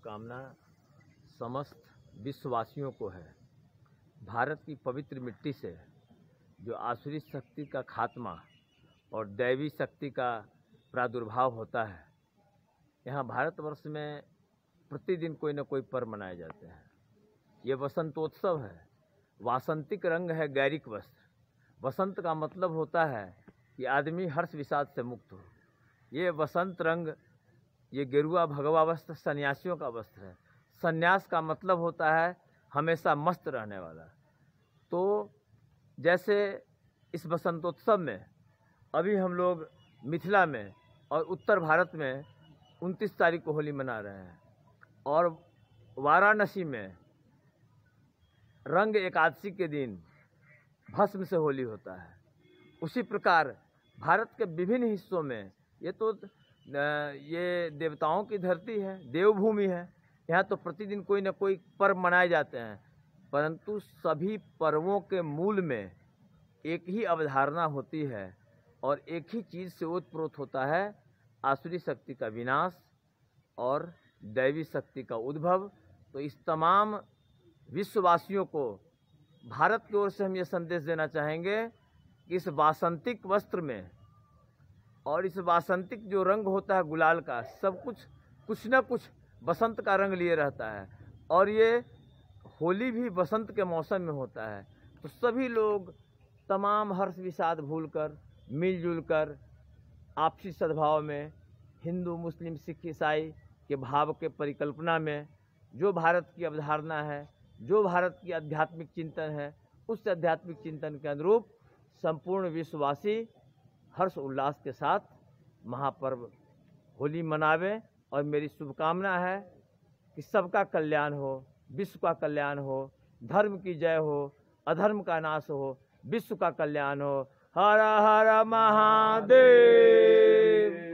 शुभकामना समस्त विश्ववासियों को है भारत की पवित्र मिट्टी से जो आसुरी शक्ति का खात्मा और दैवी शक्ति का प्रादुर्भाव होता है यहाँ भारतवर्ष में प्रतिदिन कोई ना कोई पर्व मनाए जाते हैं ये वसंतोत्सव है वासंतिक रंग है गैरिक वस्त्र वसंत का मतलब होता है कि आदमी हर्ष विषाद से मुक्त हो ये वसंत रंग ये गेरुआ भगवा वस्त्र सन्यासियों का वस्त्र है सन्यास का मतलब होता है हमेशा मस्त रहने वाला तो जैसे इस बसंतोत्सव में अभी हम लोग मिथिला में और उत्तर भारत में उनतीस तारीख को होली मना रहे हैं और वाराणसी में रंग एकादशी के दिन भस्म से होली होता है उसी प्रकार भारत के विभिन्न हिस्सों में ये तो ये देवताओं की धरती है देवभूमि है यहाँ तो प्रतिदिन कोई ना कोई पर्व मनाए जाते हैं परंतु सभी पर्वों के मूल में एक ही अवधारणा होती है और एक ही चीज़ से ओतप्रोत होता है आसुरी शक्ति का विनाश और दैवी शक्ति का उद्भव तो इस तमाम विश्ववासियों को भारत की ओर से हम ये संदेश देना चाहेंगे कि इस वासंतिक वस्त्र में और इस वासंतिक जो रंग होता है गुलाल का सब कुछ कुछ ना कुछ बसंत का रंग लिए रहता है और ये होली भी बसंत के मौसम में होता है तो सभी लोग तमाम हर्ष विषाद कर मिलजुल कर आपसी सद्भाव में हिंदू मुस्लिम सिख ईसाई के भाव के परिकल्पना में जो भारत की अवधारणा है जो भारत की आध्यात्मिक चिंतन है उस आध्यात्मिक चिंतन के अनुरूप संपूर्ण विश्ववासी हर्ष उल्लास के साथ महापर्व होली मनावें और मेरी शुभकामना है कि सबका कल्याण हो विश्व का कल्याण हो धर्म की जय हो अधर्म का नाश हो विश्व का कल्याण हो हर हर महादेव